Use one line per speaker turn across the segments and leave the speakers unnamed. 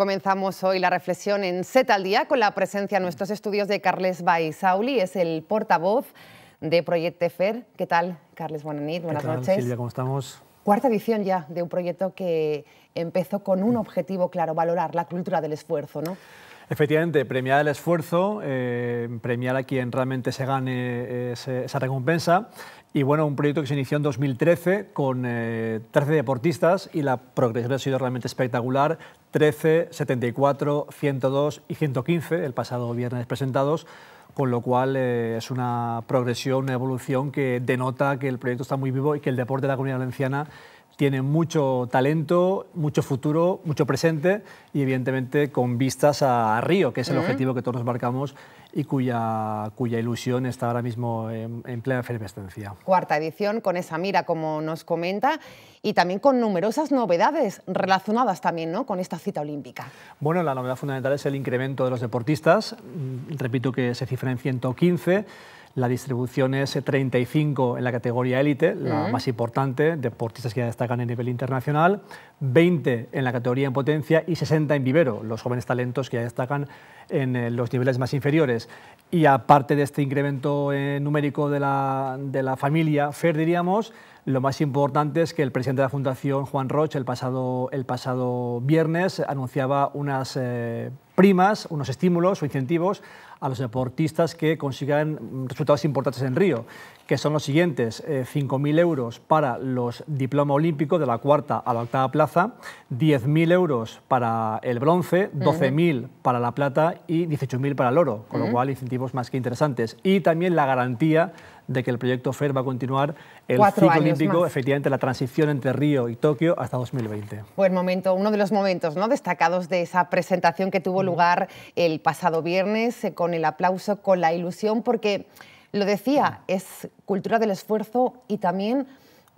Comenzamos hoy la reflexión en Set al Día con la presencia en nuestros estudios de Carles Baisauli, es el portavoz de Proyecto FER. ¿Qué tal, Carles? Buenas noches. Buenas noches. Silvia,
¿cómo estamos?
Cuarta edición ya de un proyecto que empezó con un objetivo claro, valorar la cultura del esfuerzo, ¿no?
Efectivamente, premiar el esfuerzo, eh, premiar a quien realmente se gane eh, esa recompensa. Y bueno, un proyecto que se inició en 2013 con 13 eh, deportistas y la progresión ha sido realmente espectacular. 13, 74, 102 y 115 el pasado viernes presentados con lo cual es una progresión, una evolución que denota que el proyecto está muy vivo y que el deporte de la comunidad valenciana tiene mucho talento, mucho futuro, mucho presente y evidentemente con vistas a, Río, que es el mm. objetivo que todos nos marcamos y cuya, cuya ilusión está ahora mismo en, plena efervescencia.
Cuarta edición con esa mira, como nos comenta, y también con numerosas novedades relacionadas también con esta cita olímpica.
Bueno, la novedad fundamental es el incremento de los deportistas, mm, repito que se cifra en 115 la distribución es 35 en la categoría élite, la más importante, deportistas que ya destacan a nivel internacional, 20 en la categoría en potencia y 60 en vivero, los jóvenes talentos que ya destacan en eh, los niveles más inferiores. Y aparte de este incremento eh, numérico de la, de la familia FER, diríamos, lo más importante es que el presidente de la Fundación, Juan Roche, el pasado, el pasado viernes anunciaba unas eh, primas, unos estímulos o incentivos a los deportistas que consigan resultados importantes en Río, que son los siguientes, 5.000 eh, euros para los diploma olímpico de la cuarta a la octava plaza, 10.000 euros para el bronce, 12.000 para la plata y 18.000 para el oro, con lo cual incentivos más que interesantes. Y también la garantía de que el proyecto FER va a continuar el ciclo olímpico, efectivamente la transición entre Río y Tokio hasta 2020.
Buen momento, uno de los momentos ¿no? destacados de esa presentación que tuvo mm. lugar el pasado viernes, eh, con el aplauso, con la ilusión, porque lo decía, mm. es cultura del esfuerzo y también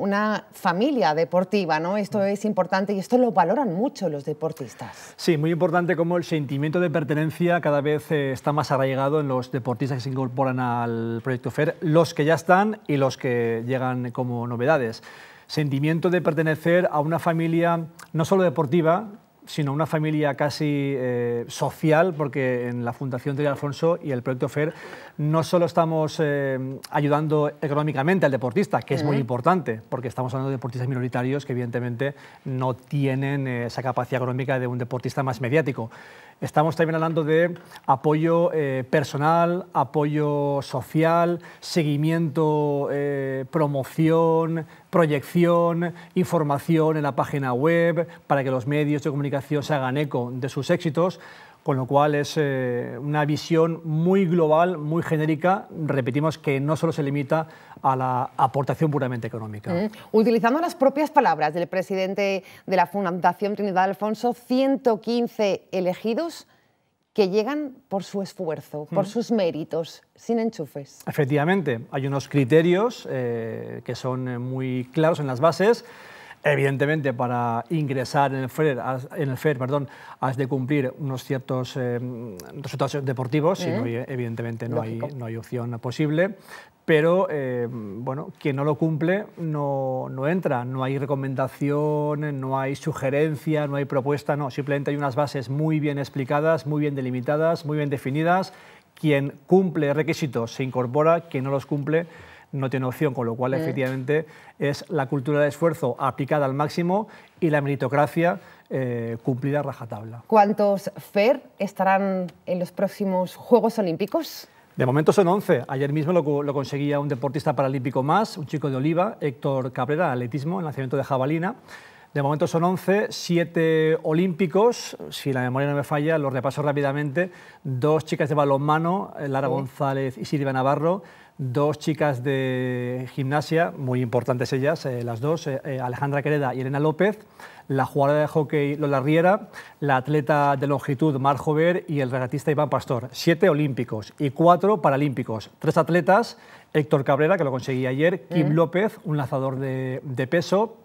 una familia deportiva, ¿no? Esto mm. es importante y esto lo valoran mucho los deportistas.
Sí, muy importante como el sentimiento de pertenencia cada vez eh, está más arraigado en los deportistas que se incorporan al proyecto FER, los que ya están y los que llegan como novedades. Sentimiento de pertenecer a una familia no solo deportiva, sino una familia casi eh, social, porque en la Fundación de Alfonso y el Proyecto FER no solo estamos eh, ayudando económicamente al deportista, que es muy importante, porque estamos hablando de deportistas minoritarios que evidentemente no tienen eh, esa capacidad económica de un deportista más mediático. Estamos también hablando de apoyo eh, personal, apoyo social, seguimiento, eh, promoción, proyección, información en la página web para que los medios de comunicación se hagan eco de sus éxitos con lo cual es eh, una visión muy global, muy genérica, repetimos que no solo se limita a la aportación puramente económica.
Utilizando las propias palabras del presidente de la Fundación Trinidad Alfonso, 115 elegidos que llegan por su esfuerzo, por sus méritos, sin enchufes.
Efectivamente, hay unos criterios eh, que son muy claros en las bases. Evidentemente, para ingresar en el FED en el FER perdón, has de cumplir unos ciertos eh, resultados deportivos, eh. y evidentemente no hay, no hay, opción posible. Pero, eh, bueno, quien no lo cumple no, no entra, no hay recomendación, no hay sugerencia, no hay propuesta, no, simplemente hay unas bases muy bien explicadas, muy bien delimitadas, muy bien definidas. Quien cumple requisitos se incorpora, quien no los cumple no tiene opción, con lo cual, mm. efectivamente, es la cultura de esfuerzo aplicada al máximo y la meritocracia eh, cumplida a rajatabla.
¿Cuántos FER estarán en los próximos Juegos Olímpicos?
De momento son 11. Ayer mismo lo, conseguía un deportista paralímpico más, un chico de Oliva, Héctor Cabrera, atletismo, en lanzamiento de jabalina. De momento son 11, 7 olímpicos, si la memoria no me falla, los repaso rápidamente, dos chicas de balonmano, Lara González y Silvia Navarro, dos chicas de gimnasia, muy importantes ellas, eh, las dos, eh, eh, Alejandra Quereda y Elena López, la jugadora de hockey Lola Riera, la atleta de longitud Mar Jover y el regatista Iván Pastor. Siete olímpicos y cuatro paralímpicos. Tres atletas, Héctor Cabrera, que lo conseguí ayer, Kim López, un lanzador de peso,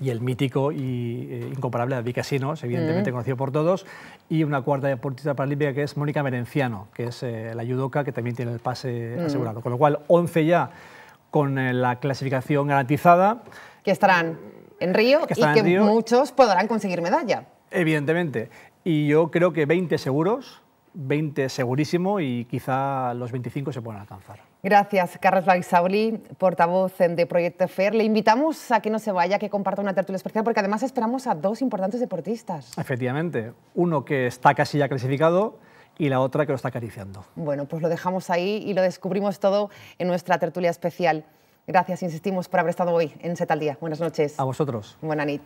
y el mítico y eh, incomparable David Casinos, evidentemente mm. conocido por todos, y una cuarta deportista paralímpica que es Mónica Merenciano, que es eh, la yudoka, que también tiene el pase mm. asegurado. Con lo cual, 11 ya con eh, la clasificación garantizada. Que estarán
en Río y que muchos podrán conseguir medalla.
Evidentemente. Y yo creo que 20 seguros, 20 segurísimo y quizá los 25 se puedan alcanzar.
Gracias, Carlos Baisauli, portavoz de Proyecto FER. Le invitamos a que no se vaya, que comparta una tertulia especial, porque además esperamos a dos importantes deportistas.
Efectivamente, uno que está casi ya clasificado y la otra que lo está acariciando.
Bueno, pues lo dejamos ahí y lo descubrimos todo en nuestra tertulia especial. Gracias, insistimos, por haber estado hoy en Set al Día. Buenas noches. A vosotros. Buena nit.